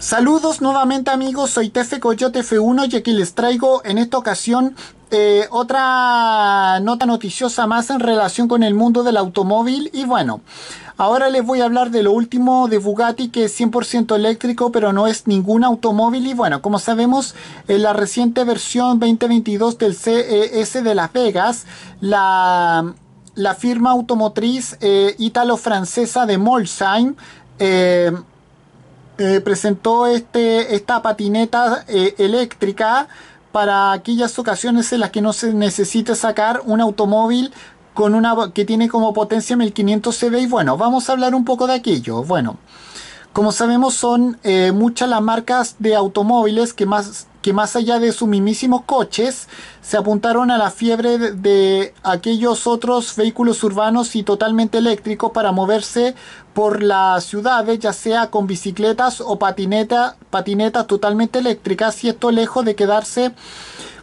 Saludos nuevamente amigos, soy Tefe Coyote F1 y aquí les traigo en esta ocasión eh, otra nota noticiosa más en relación con el mundo del automóvil y bueno, ahora les voy a hablar de lo último de Bugatti que es 100% eléctrico pero no es ningún automóvil y bueno, como sabemos en la reciente versión 2022 del CES de Las Vegas, la... la firma automotriz eh, francesa de Molsheim eh, eh, presentó este, esta patineta eh, eléctrica para aquellas ocasiones en las que no se necesita sacar un automóvil con una que tiene como potencia 1500 CV y bueno, vamos a hablar un poco de aquello. Bueno, como sabemos son eh, muchas las marcas de automóviles que más que más allá de sus mismísimos coches, se apuntaron a la fiebre de, aquellos otros vehículos urbanos y totalmente eléctricos para moverse por las ciudades, ya sea con bicicletas o patineta, patinetas totalmente eléctricas, y esto lejos de quedarse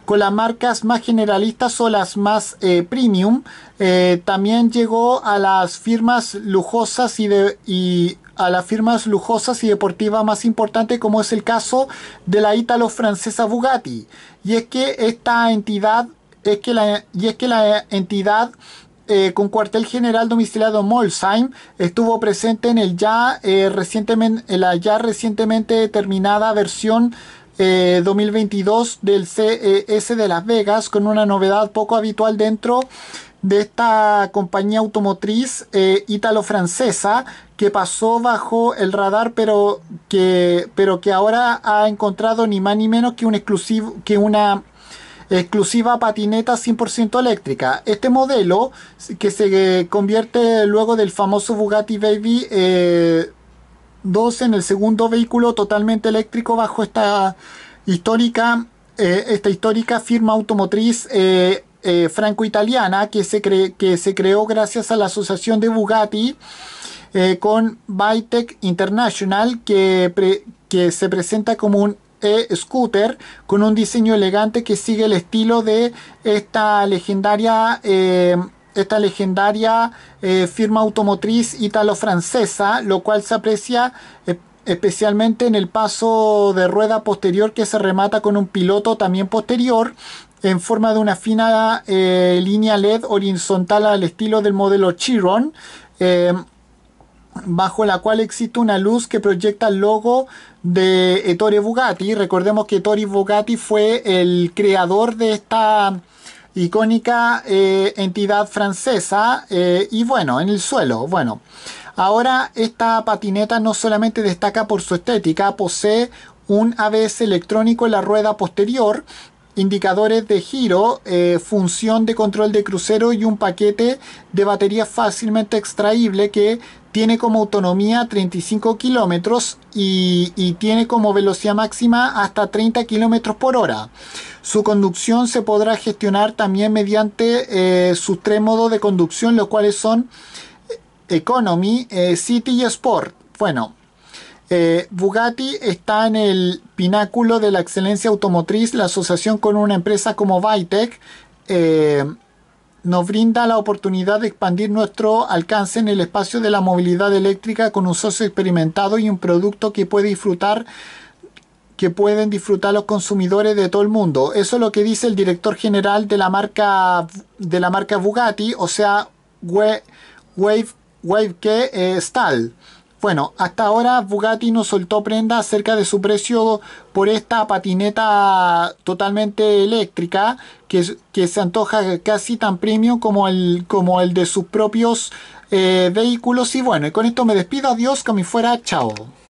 con las marcas más generalistas o las más eh, premium, eh, también llegó a las firmas lujosas y, de, a las firmas lujosas y deportivas más importantes, como es el caso de la ítalo-francesa Bugatti. Y es que esta entidad, es que la, y es que la entidad eh, con cuartel general domiciliado Molsheim estuvo presente en el ya eh, recientemente en la ya recientemente terminada versión 2022 eh, del CES de Las Vegas con una novedad poco habitual dentro de esta compañía automotriz eh, francesa que pasó bajo el radar pero que, pero que ahora ha encontrado ni más ni menos que, un exclusivo, que una exclusiva patineta 100% eléctrica. Este modelo que se convierte luego del famoso Bugatti Baby eh, en el segundo vehículo totalmente eléctrico bajo esta histórica, eh, esta histórica firma automotriz eh, eh, franco-italiana que, se que se creó gracias a la asociación de Bugatti con Bytec International que, que se presenta como un e-scooter con un diseño elegante que sigue el estilo de esta legendaria esta legendaria eh, firma automotriz italo-francesa, lo cual se aprecia eh, especialmente en el paso de rueda posterior que se remata con un piloto también posterior en forma de una fina eh, línea LED horizontal al estilo del modelo Chiron, bajo la cual existe una luz que proyecta el logo de Ettore Bugatti. Recordemos que Ettore Bugatti fue el creador de esta icónica eh, entidad francesa eh, y bueno, en el suelo, bueno. Ahora esta patineta no solamente destaca por su estética, posee un ABS electrónico en la rueda posterior, indicadores de giro, eh, función de control de crucero y un paquete de batería fácilmente extraíble que tiene como autonomía 35 kilómetros y, y, tiene como velocidad máxima hasta 30 kilómetros por hora. Su conducción se podrá gestionar también mediante eh, sus tres modos de conducción, los cuales son eh, Economy, eh, City y Sport. Bueno, Bugatti está en el pináculo de la excelencia automotriz. La asociación con una empresa como Vitec nos brinda la oportunidad de expandir nuestro alcance en el espacio de la movilidad eléctrica con un socio experimentado y un producto que puede disfrutar que pueden disfrutar los consumidores de todo el mundo. Eso es lo que dice el director general de la marca de la marca Bugatti, o sea, Wave Wave que Stahl. Bueno, hasta ahora Bugatti no soltó prenda acerca de su precio por esta patineta totalmente eléctrica que, se antoja casi tan premium como el, como el de sus propios eh, vehículos. Y bueno, y con esto me despido. Adiós, que me fuera. Chao.